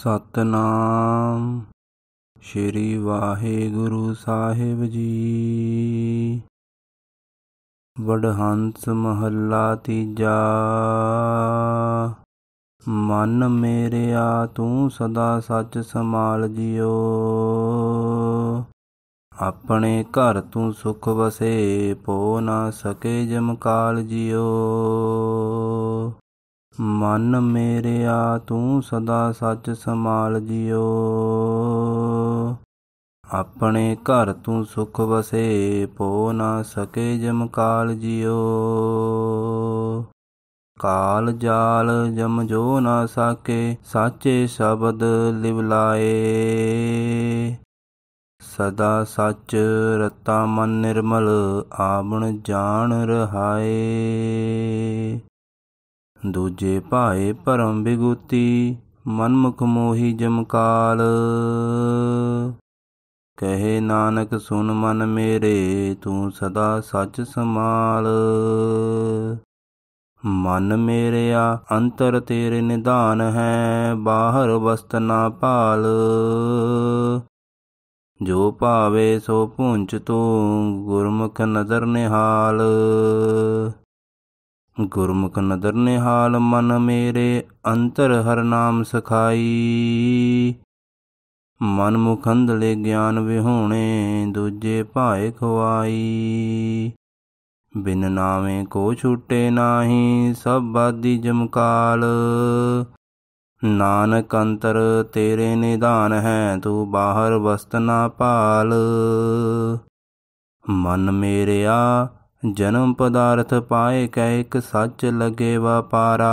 ਸਤਨਾਮ ਸ਼੍ਰੀ ਵਾਹਿਗੁਰੂ ਸਾਹਿਬ ਜੀ ਵਡਹੰਸ ਮਹੱਲਾ ਤੀਜਾ ਮਨ ਮੇਰਿਆ ਤੂੰ ਸਦਾ ਸੱਚ ਸਮਾਲ ਜਿਓ ਆਪਣੇ ਘਰ ਤੂੰ ਸੁਖ ਵਸੇ ਪੋ ਨਾ ਸਕੇ ਜਮ ਕਾਲ ਜਿਓ ਮਨ ਮੇਰਿਆ ਤੂੰ ਸਦਾ ਸੱਚ ਸਮਾਲ ਜਿਓ ਆਪਣੇ ਘਰ ਤੂੰ ਸੁਖ ਵਸੇ ਪੋ ਨਾ ਸਕੇ ਜਮ ਕਾਲ ਜਿਓ ਕਾਲ ਜਾਲ ਜਮ ਜੋ ਨਾ ਸਾਕੇ ਸਾਚੇ ਸ਼ਬਦ ਲਿਵ ਲਾਏ ਸਦਾ ਸੱਚ ਰਤਾ ਮਨ ਨਿਰਮਲ ਆਵਣ ਜਾਣ ਰਹਾਏ ਦੂਜੇ ਭਾਏ ਪਰਮ ਬਿਗੂਤੀ ਮਨਮੁਖ ਮੋਹੀ ਜਮਕਾਲ ਕਹੇ ਨਾਨਕ ਸੁਨ ਮਨ ਮੇਰੇ ਤੂੰ ਸਦਾ ਸੱਚ ਸਮਾਲ ਮਨ ਮੇਰਿਆ ਅੰਤਰ ਤੇਰੇ ਨਿਧਾਨ ਹੈ ਬਾਹਰ ਵਸਤ ਨਾ ਪਾਲ ਜੋ ਭਾਵੇ ਸੋ ਪੁੰਚ ਤੂੰ ਗੁਰਮੁਖ ਨਜ਼ਰ ਨਿਹਾਲ ਗੁਰਮੁਖ ਨਦਰ ਨਿਹਾਲ ਮਨ ਮੇਰੇ ਅੰਤਰ ਹਰ ਨਾਮ ਸਖਾਈ ਮਨ ਮੁਖੰਦਲੇ ਗਿਆਨ ਵਿਹੋਣੇ ਦੂਜੇ ਭਾਏ ਖਵਾਈ ਬਿਨ ਨਾਵੇਂ ਕੋ ਛੁੱਟੇ ਨਾਹੀ ਸਭ ਬਾਦੀ ਜਮਕਾਲ ਨਾਨਕ ਅੰਤਰ ਤੇਰੇ ਨਿਧਾਨ ਹੈ ਤੂੰ ਬਾਹਰ ਵਸਤ ਨਾ ਪਾਲ ਮਨ ਮੇਰਿਆ ਜਨਮ ਪਦਾਰਥ ਪਾਏ ਕਹਿ ਇੱਕ ਸੱਚ ਲਗੇ ਵਪਾਰਾ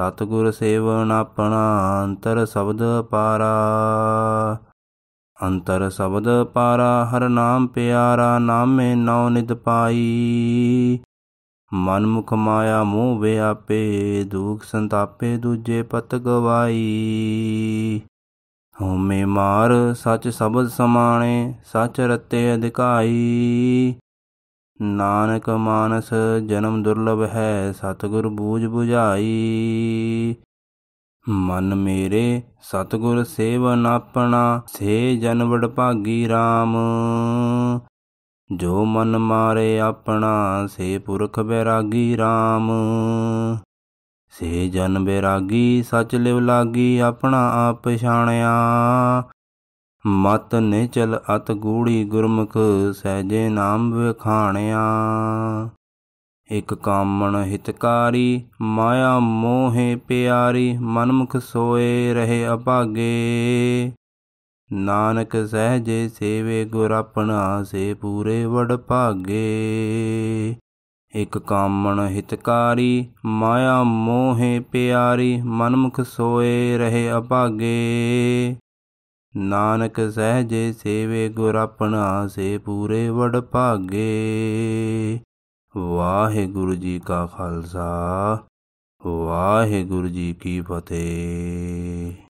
ਸਤਗੁਰ ਸੇਵਨ ਆਪਣਾ ਅੰਤਰ ਸ਼ਬਦ ਪਾਰਾ ਅੰਤਰ ਸ਼ਬਦ ਪਾਰਾ ਹਰ ਨਾਮ ਪਿਆਰਾ ਨਾਮੇ ਨਉ ਨਿਦ ਪਾਈ ਮਨ ਮੁਖ ਮਾਇਆ ਮੋਹ ਵਿਆਪੇ ਦੁਖ ਸੰਤਾਪੇ ਦੂਜੇ ਪਤ ਗਵਾਈ ਹਉਮੈ ਮਾਰ ਸੱਚ ਸ਼ਬਦ ਸਮਾਣੇ ਸੱਚ ਰਤੇ ਅਧਿਕਾਈ ਨਾਨਕ ਮਾਨਸ ਜਨਮ ਦੁਰਲਭ ਹੈ ਸਤਗੁਰ ਬੂਝ 부ਝਾਈ ਮਨ ਮੇਰੇ ਸਤਗੁਰ ਸੇਵਨ ਆਪਣਾ ਸੇ ਜਨ ਵਡ ਭਾਗੀ RAM ਜੋ ਮਨ ਮਾਰੇ ਆਪਣਾ ਸੇ ਪੁਰਖ ਬੈਰਾਗੀ RAM ਸੇ ਜਨ ਬੈਰਾਗੀ ਸਚ ਲਿਵ ਲਾਗੀ ਆਪਣਾ ਆਪ ਪਛਾਣਿਆ ਮਤ ਨਿਚਲ ਅਤ ਗੂੜੀ ਗੁਰਮੁਖ ਸਹਜੇ ਨਾਮ ਵਿਖਾਣਿਆ ਇਕ ਕਾਮਣ ਹਿਤਕਾਰੀ ਮਾਇਆ ਮੋਹੇ ਪਿਆਰੀ ਮਨਮੁਖ ਸੋਏ ਰਹੇ ਅਭਾਗੇ ਨਾਨਕ ਸਹਜੇ ਸੇਵੇ ਗੁਰ ਆਪਣਾ ਸੇ ਪੂਰੇ ਵਡ ਭਾਗੇ ਇਕ ਕਾਮਣ ਹਿਤਕਾਰੀ ਮਾਇਆ ਮੋਹੇ ਪਿਆਰੀ ਮਨਮੁਖ ਸੋਏ ਰਹੇ ਅਭਾਗੇ ਨਾਨਕ ਸਹਿਜੇ ਸੇਵੇ ਗੁਰ ਆਪਣਾ ਸੇ ਪੂਰੇ ਵਡ ਭਾਗੇ ਵਾਹਿਗੁਰੂ ਜੀ ਕਾ ਖਾਲਸਾ ਵਾਹਿਗੁਰੂ ਜੀ ਕੀ ਫਤਿਹ